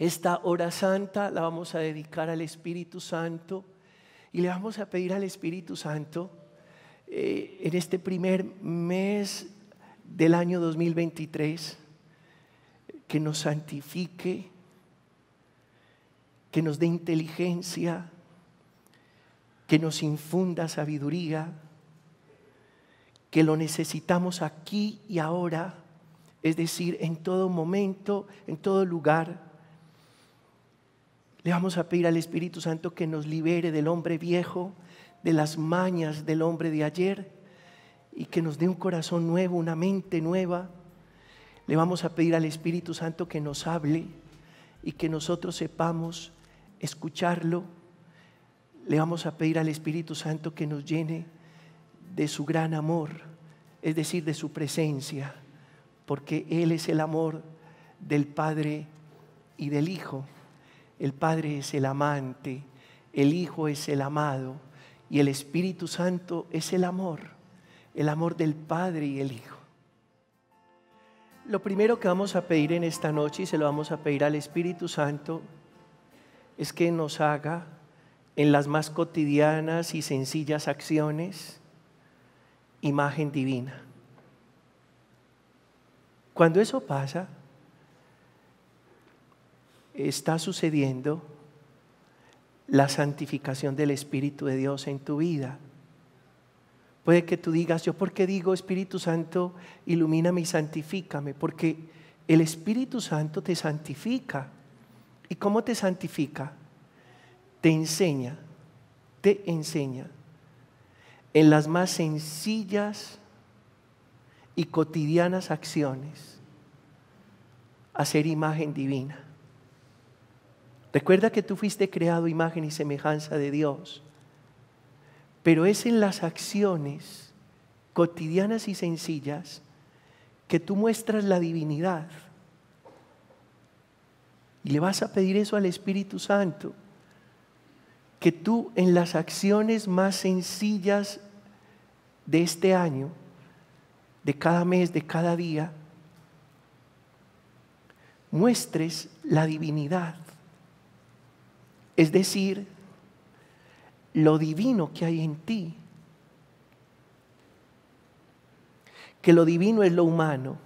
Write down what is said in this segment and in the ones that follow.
Esta hora santa la vamos a dedicar al Espíritu Santo y le vamos a pedir al Espíritu Santo eh, en este primer mes del año 2023 que nos santifique, que nos dé inteligencia, que nos infunda sabiduría, que lo necesitamos aquí y ahora, es decir, en todo momento, en todo lugar, le vamos a pedir al Espíritu Santo que nos libere del hombre viejo, de las mañas del hombre de ayer y que nos dé un corazón nuevo, una mente nueva. Le vamos a pedir al Espíritu Santo que nos hable y que nosotros sepamos escucharlo. Le vamos a pedir al Espíritu Santo que nos llene de su gran amor, es decir, de su presencia, porque Él es el amor del Padre y del Hijo el Padre es el amante, el Hijo es el amado y el Espíritu Santo es el amor, el amor del Padre y el Hijo. Lo primero que vamos a pedir en esta noche y se lo vamos a pedir al Espíritu Santo es que nos haga en las más cotidianas y sencillas acciones imagen divina. Cuando eso pasa, está sucediendo la santificación del Espíritu de Dios en tu vida. Puede que tú digas, yo porque digo Espíritu Santo, ilumíname y santifícame, porque el Espíritu Santo te santifica. ¿Y cómo te santifica? Te enseña, te enseña en las más sencillas y cotidianas acciones a imagen divina. Recuerda que tú fuiste creado imagen y semejanza de Dios, pero es en las acciones cotidianas y sencillas que tú muestras la divinidad. Y le vas a pedir eso al Espíritu Santo, que tú en las acciones más sencillas de este año, de cada mes, de cada día, muestres la divinidad. Es decir, lo divino que hay en ti. Que lo divino es lo humano.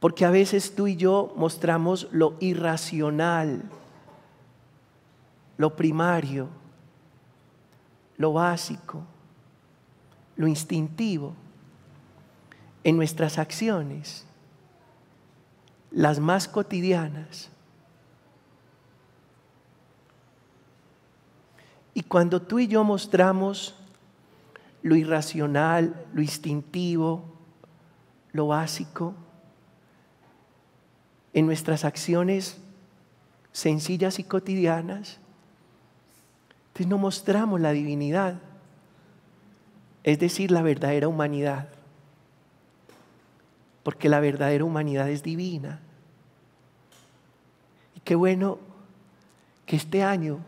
Porque a veces tú y yo mostramos lo irracional, lo primario, lo básico, lo instintivo en nuestras acciones las más cotidianas. Y cuando tú y yo mostramos lo irracional, lo instintivo, lo básico, en nuestras acciones sencillas y cotidianas, entonces no mostramos la divinidad, es decir, la verdadera humanidad porque la verdadera humanidad es divina. Y qué bueno que este año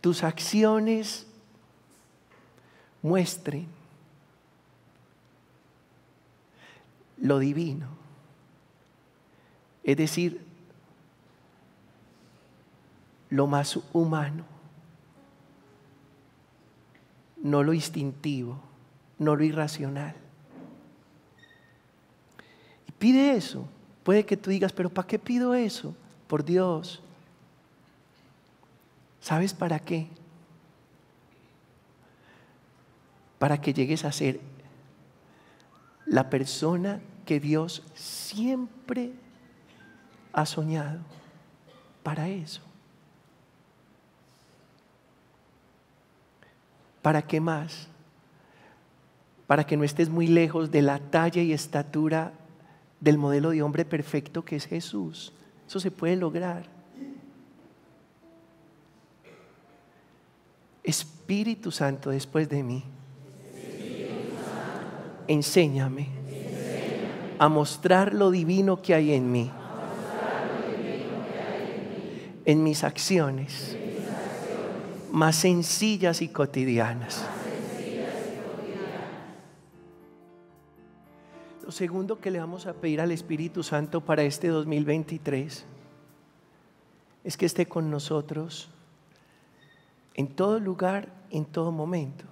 tus acciones muestren lo divino. Es decir, lo más humano, no lo instintivo, no lo irracional. Pide eso. Puede que tú digas, pero ¿para qué pido eso? Por Dios. ¿Sabes para qué? Para que llegues a ser la persona que Dios siempre ha soñado. Para eso. ¿Para qué más? Para que no estés muy lejos de la talla y estatura del modelo de hombre perfecto que es Jesús. Eso se puede lograr. Espíritu Santo, después de mí, enséñame, a mostrar lo divino que hay en mí, en mis acciones más sencillas y cotidianas. segundo que le vamos a pedir al Espíritu Santo para este 2023 es que esté con nosotros en todo lugar, en todo momento.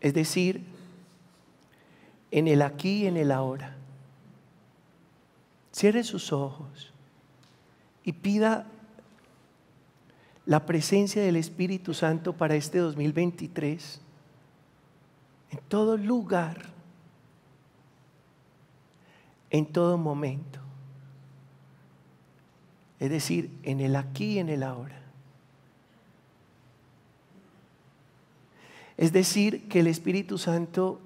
Es decir, en el aquí y en el ahora. Cierre sus ojos y pida la presencia del Espíritu Santo para este 2023 todo lugar, en todo momento. Es decir, en el aquí y en el ahora. Es decir, que el Espíritu Santo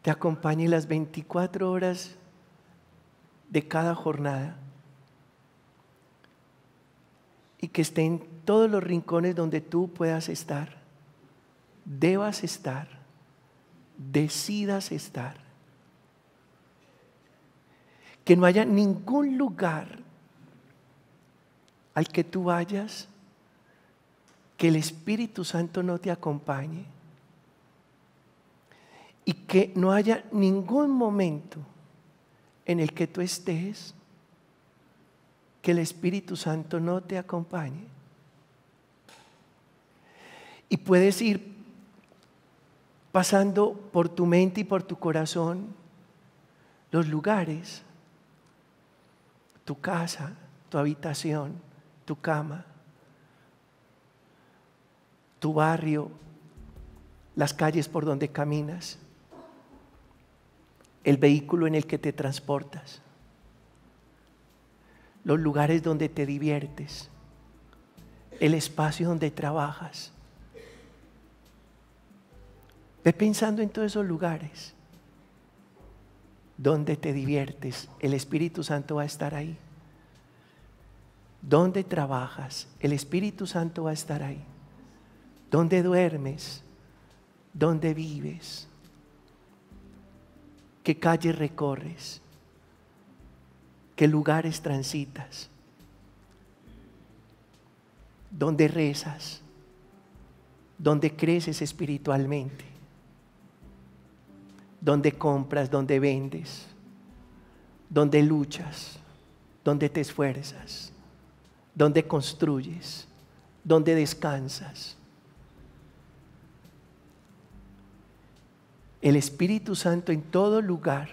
te acompañe las 24 horas de cada jornada y que esté en todos los rincones donde tú puedas estar, debas estar, decidas estar. Que no haya ningún lugar al que tú vayas que el Espíritu Santo no te acompañe y que no haya ningún momento en el que tú estés que el Espíritu Santo no te acompañe. Y puedes ir pasando por tu mente y por tu corazón los lugares, tu casa, tu habitación, tu cama, tu barrio, las calles por donde caminas, el vehículo en el que te transportas, los lugares donde te diviertes, el espacio donde trabajas, Ve pensando en todos esos lugares donde te diviertes, el Espíritu Santo va a estar ahí. Donde trabajas, el Espíritu Santo va a estar ahí. Donde duermes, donde vives, qué calles recorres, qué lugares transitas, donde rezas, donde creces espiritualmente donde compras, donde vendes, donde luchas, donde te esfuerzas, donde construyes, donde descansas. El Espíritu Santo en todo lugar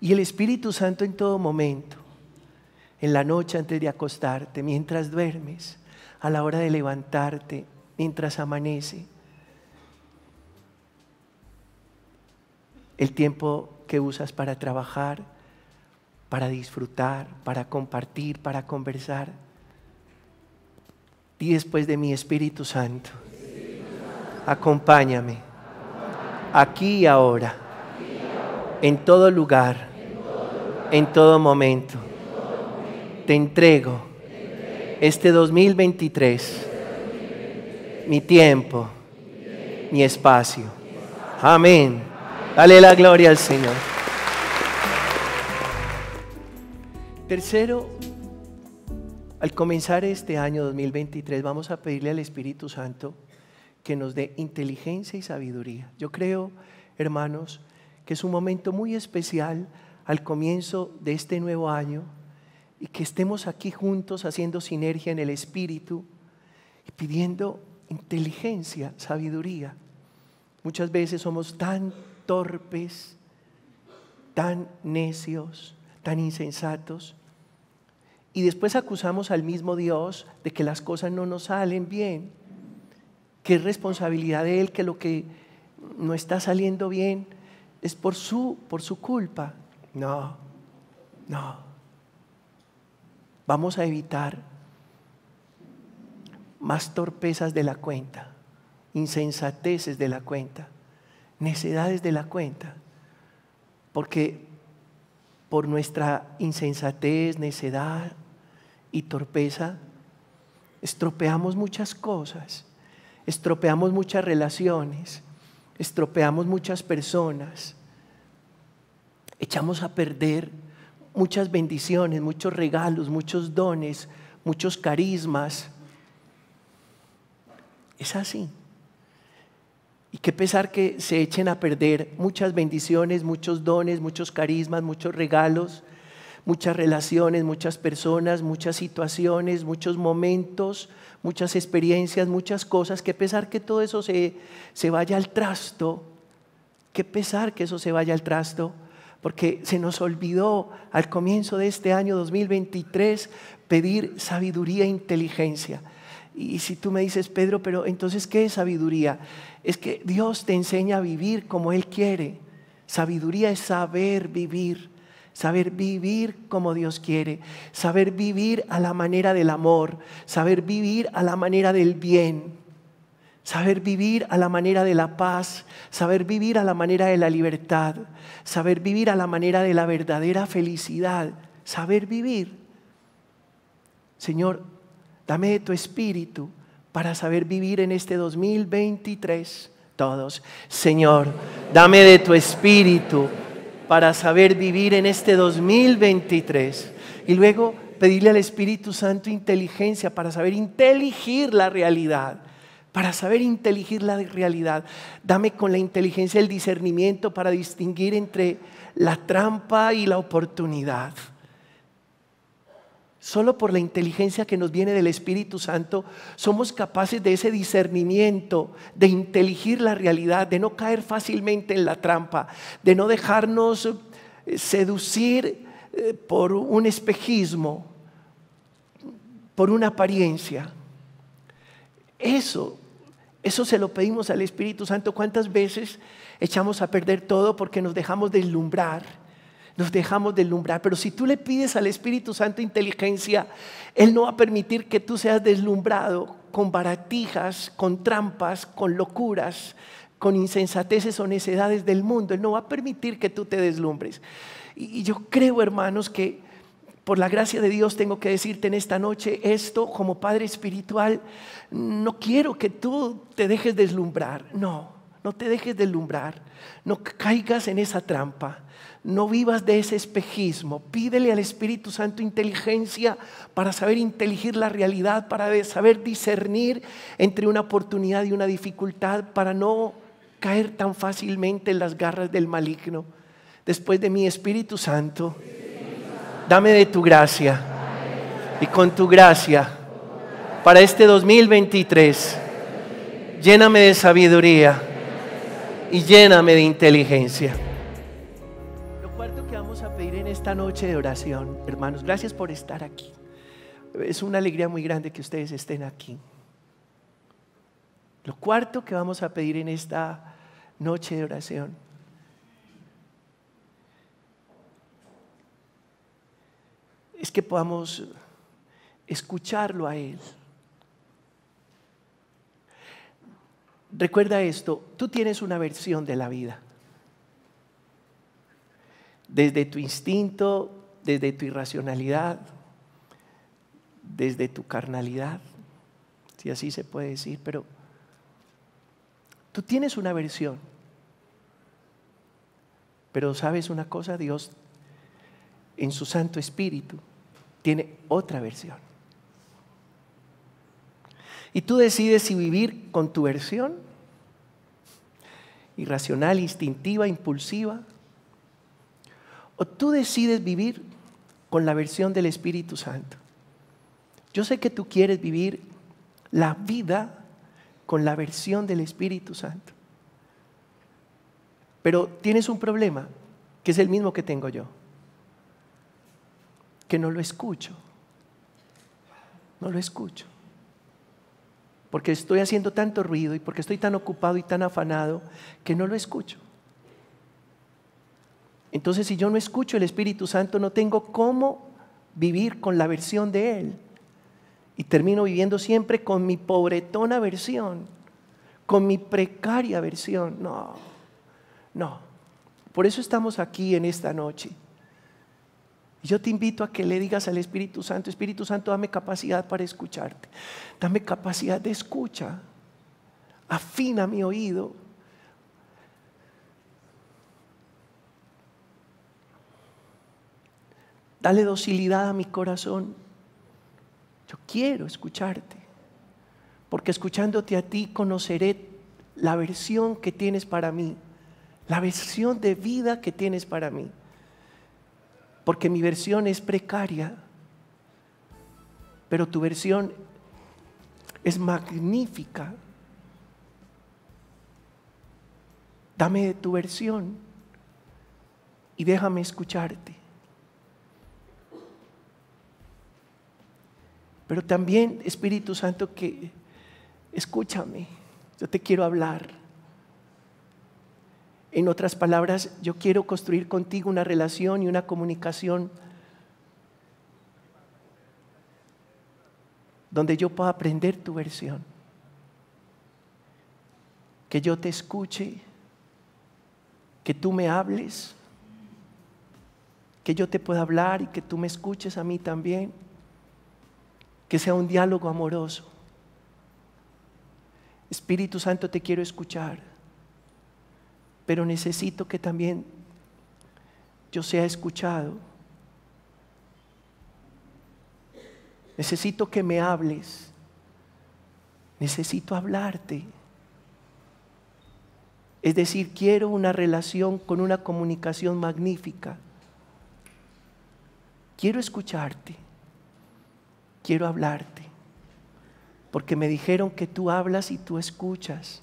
y el Espíritu Santo en todo momento, en la noche antes de acostarte, mientras duermes, a la hora de levantarte, mientras amanece el tiempo que usas para trabajar, para disfrutar, para compartir, para conversar. Y después de mi Espíritu Santo, acompáñame aquí y ahora, en todo lugar, en todo momento. Te entrego este 2023, mi tiempo, mi espacio. Amén. Dale la gloria al Señor. Tercero, al comenzar este año 2023 vamos a pedirle al Espíritu Santo que nos dé inteligencia y sabiduría. Yo creo, hermanos, que es un momento muy especial al comienzo de este nuevo año y que estemos aquí juntos haciendo sinergia en el Espíritu y pidiendo inteligencia, sabiduría. Muchas veces somos tan torpes, tan necios, tan insensatos. Y después acusamos al mismo Dios de que las cosas no nos salen bien, que es responsabilidad de Él, que lo que no está saliendo bien es por su, por su culpa. No, no. Vamos a evitar más torpezas de la cuenta, insensateces de la cuenta necedades de la cuenta, porque por nuestra insensatez, necedad y torpeza, estropeamos muchas cosas, estropeamos muchas relaciones, estropeamos muchas personas, echamos a perder muchas bendiciones, muchos regalos, muchos dones, muchos carismas. Es así. Y qué pesar que se echen a perder muchas bendiciones, muchos dones, muchos carismas, muchos regalos, muchas relaciones, muchas personas, muchas situaciones, muchos momentos, muchas experiencias, muchas cosas. Qué pesar que todo eso se, vaya al trasto. Qué pesar que eso se vaya al trasto. Porque se nos olvidó al comienzo de este año 2023 pedir sabiduría e inteligencia. Y si tú me dices, Pedro, pero entonces, ¿qué es sabiduría? Es que Dios te enseña a vivir como Él quiere. Sabiduría es saber vivir, saber vivir como Dios quiere, saber vivir a la manera del amor, saber vivir a la manera del bien, saber vivir a la manera de la paz, saber vivir a la manera de la libertad, saber vivir a la manera de la verdadera felicidad, saber vivir. Señor, dame de tu espíritu para saber vivir en este 2023 todos. Señor, dame de tu espíritu para saber vivir en este 2023. Y luego pedirle al Espíritu Santo inteligencia para saber inteligir la realidad. Para saber inteligir la realidad, dame con la inteligencia el discernimiento para distinguir entre la trampa y la oportunidad. Solo por la inteligencia que nos viene del Espíritu Santo somos capaces de ese discernimiento, de inteligir la realidad, de no caer fácilmente en la trampa, de no dejarnos eh, seducir eh, por un espejismo, por una apariencia. Eso, eso se lo pedimos al Espíritu Santo. ¿Cuántas veces echamos a perder todo porque nos dejamos deslumbrar? nos dejamos deslumbrar. Pero si tú le pides al Espíritu Santo inteligencia, Él no va a permitir que tú seas deslumbrado con baratijas, con trampas, con locuras, con insensateces o necedades del mundo. Él no va a permitir que tú te deslumbres. Y yo creo, hermanos, que por la gracia de Dios tengo que decirte en esta noche esto como Padre Espiritual. No quiero que tú te dejes deslumbrar. No, no te dejes deslumbrar. No caigas en esa trampa. No vivas de ese espejismo. Pídele al Espíritu Santo inteligencia para saber inteligir la realidad, para saber discernir entre una oportunidad y una dificultad, para no caer tan fácilmente en las garras del maligno. Después de mi Espíritu Santo, dame de tu gracia y con tu gracia para este 2023. Lléname de sabiduría y lléname de inteligencia cuarto que vamos a pedir en esta noche de oración, hermanos, gracias por estar aquí. Es una alegría muy grande que ustedes estén aquí. Lo cuarto que vamos a pedir en esta noche de oración es que podamos escucharlo a Él. Recuerda esto, tú tienes una versión de la vida desde tu instinto, desde tu irracionalidad, desde tu carnalidad, si así se puede decir, pero tú tienes una versión. Pero sabes una cosa, Dios en su Santo Espíritu tiene otra versión. Y tú decides si vivir con tu versión, irracional, instintiva, impulsiva, o tú decides vivir con la versión del Espíritu Santo. Yo sé que tú quieres vivir la vida con la versión del Espíritu Santo. Pero tienes un problema, que es el mismo que tengo yo, que no lo escucho. No lo escucho. Porque estoy haciendo tanto ruido y porque estoy tan ocupado y tan afanado que no lo escucho. Entonces, si yo no escucho el Espíritu Santo, no tengo cómo vivir con la versión de Él. Y termino viviendo siempre con mi pobretona versión, con mi precaria versión. No, no. Por eso estamos aquí en esta noche. Yo te invito a que le digas al Espíritu Santo, Espíritu Santo, dame capacidad para escucharte, dame capacidad de escucha, afina mi oído, Dale docilidad a mi corazón. Yo quiero escucharte, porque escuchándote a ti conoceré la versión que tienes para mí, la versión de vida que tienes para mí, porque mi versión es precaria, pero tu versión es magnífica. Dame tu versión y déjame escucharte. Pero también, Espíritu Santo, que escúchame, yo te quiero hablar. En otras palabras, yo quiero construir contigo una relación y una comunicación donde yo pueda aprender tu versión. Que yo te escuche, que tú me hables, que yo te pueda hablar y que tú me escuches a mí también que sea un diálogo amoroso. Espíritu Santo, te quiero escuchar, pero necesito que también yo sea escuchado. Necesito que me hables. Necesito hablarte. Es decir, quiero una relación con una comunicación magnífica. Quiero escucharte quiero hablarte, porque me dijeron que tú hablas y tú escuchas.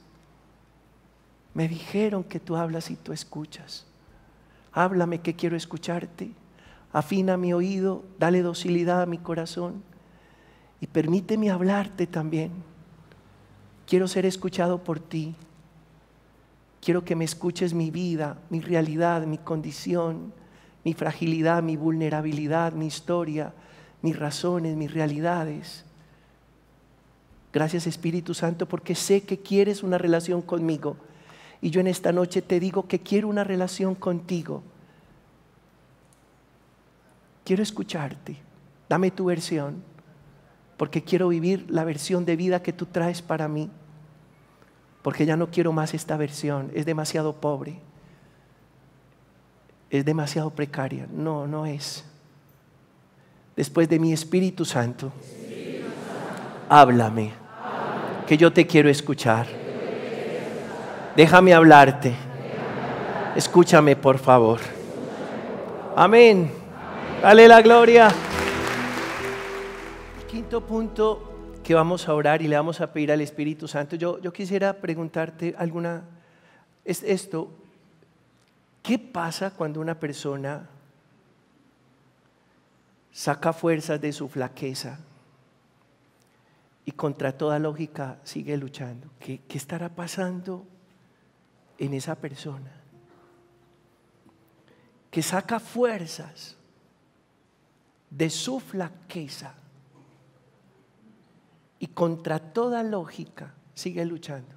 Me dijeron que tú hablas y tú escuchas. Háblame que quiero escucharte. Afina mi oído, dale docilidad a mi corazón y permíteme hablarte también. Quiero ser escuchado por ti. Quiero que me escuches mi vida, mi realidad, mi condición, mi fragilidad, mi vulnerabilidad, mi historia, mis razones, mis realidades. Gracias Espíritu Santo porque sé que quieres una relación conmigo. Y yo en esta noche te digo que quiero una relación contigo. Quiero escucharte. Dame tu versión. Porque quiero vivir la versión de vida que tú traes para mí. Porque ya no quiero más esta versión. Es demasiado pobre. Es demasiado precaria. No, no es después de mi Espíritu Santo, háblame, que yo te quiero escuchar. Déjame hablarte. Escúchame, por favor. Amén. Dale la gloria. El quinto punto que vamos a orar y le vamos a pedir al Espíritu Santo. Yo, yo quisiera preguntarte alguna, es esto, ¿qué pasa cuando una persona saca fuerzas de su flaqueza y contra toda lógica sigue luchando. ¿Qué, estará pasando en esa persona? Que saca fuerzas de su flaqueza y contra toda lógica sigue luchando.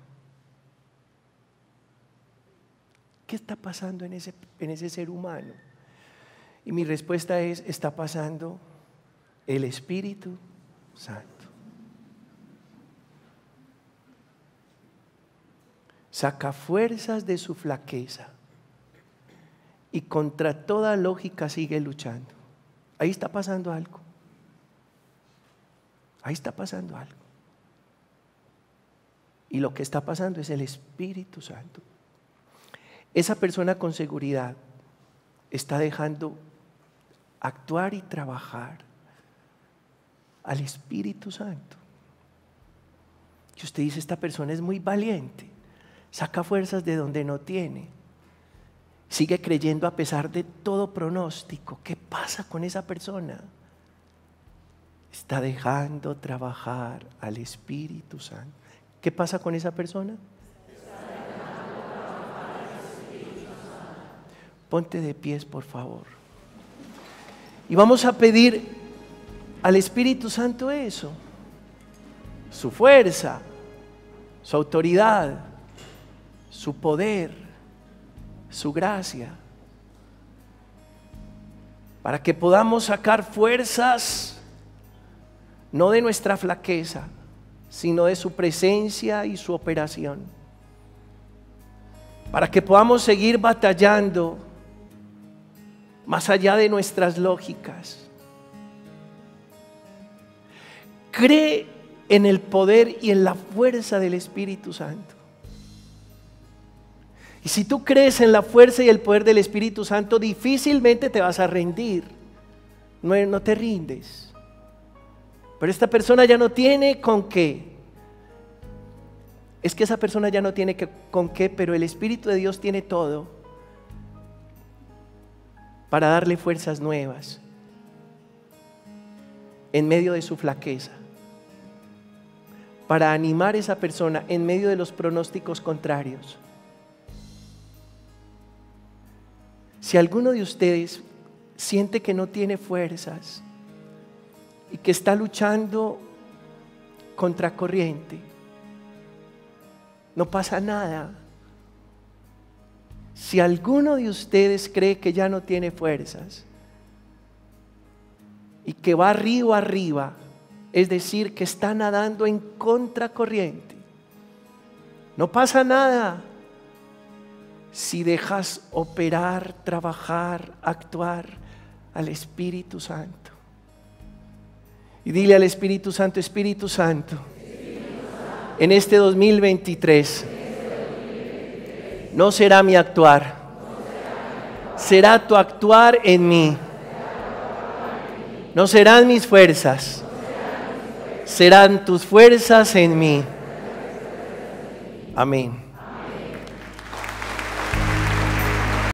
¿Qué está pasando en ese, en ese ser humano? Y mi respuesta es, está pasando el Espíritu Santo. Saca fuerzas de su flaqueza y contra toda lógica sigue luchando. Ahí está pasando algo. Ahí está pasando algo. Y lo que está pasando es el Espíritu Santo. Esa persona con seguridad está dejando actuar y trabajar al Espíritu Santo. Que usted dice, esta persona es muy valiente, saca fuerzas de donde no tiene, sigue creyendo a pesar de todo pronóstico. ¿Qué pasa con esa persona? Está dejando trabajar al Espíritu Santo. ¿Qué pasa con esa persona? Ponte de pies, por favor. Y vamos a pedir al Espíritu Santo eso, su fuerza, su autoridad, su poder, su gracia, para que podamos sacar fuerzas no de nuestra flaqueza, sino de su presencia y su operación, para que podamos seguir batallando más allá de nuestras lógicas. Cree en el poder y en la fuerza del Espíritu Santo. Y si tú crees en la fuerza y el poder del Espíritu Santo, difícilmente te vas a rendir. No, te rindes. Pero esta persona ya no tiene con qué. Es que esa persona ya no tiene con qué, pero el Espíritu de Dios tiene todo para darle fuerzas nuevas en medio de su flaqueza, para animar a esa persona en medio de los pronósticos contrarios. Si alguno de ustedes siente que no tiene fuerzas y que está luchando contra corriente, no pasa nada. Si alguno de ustedes cree que ya no tiene fuerzas y que va río arriba, es decir, que está nadando en contracorriente, no pasa nada si dejas operar, trabajar, actuar al Espíritu Santo. Y dile al Espíritu Santo, Espíritu Santo, Espíritu Santo. en este 2023, no será mi actuar, será tu actuar en mí. No serán mis fuerzas, serán tus fuerzas en mí. Amén.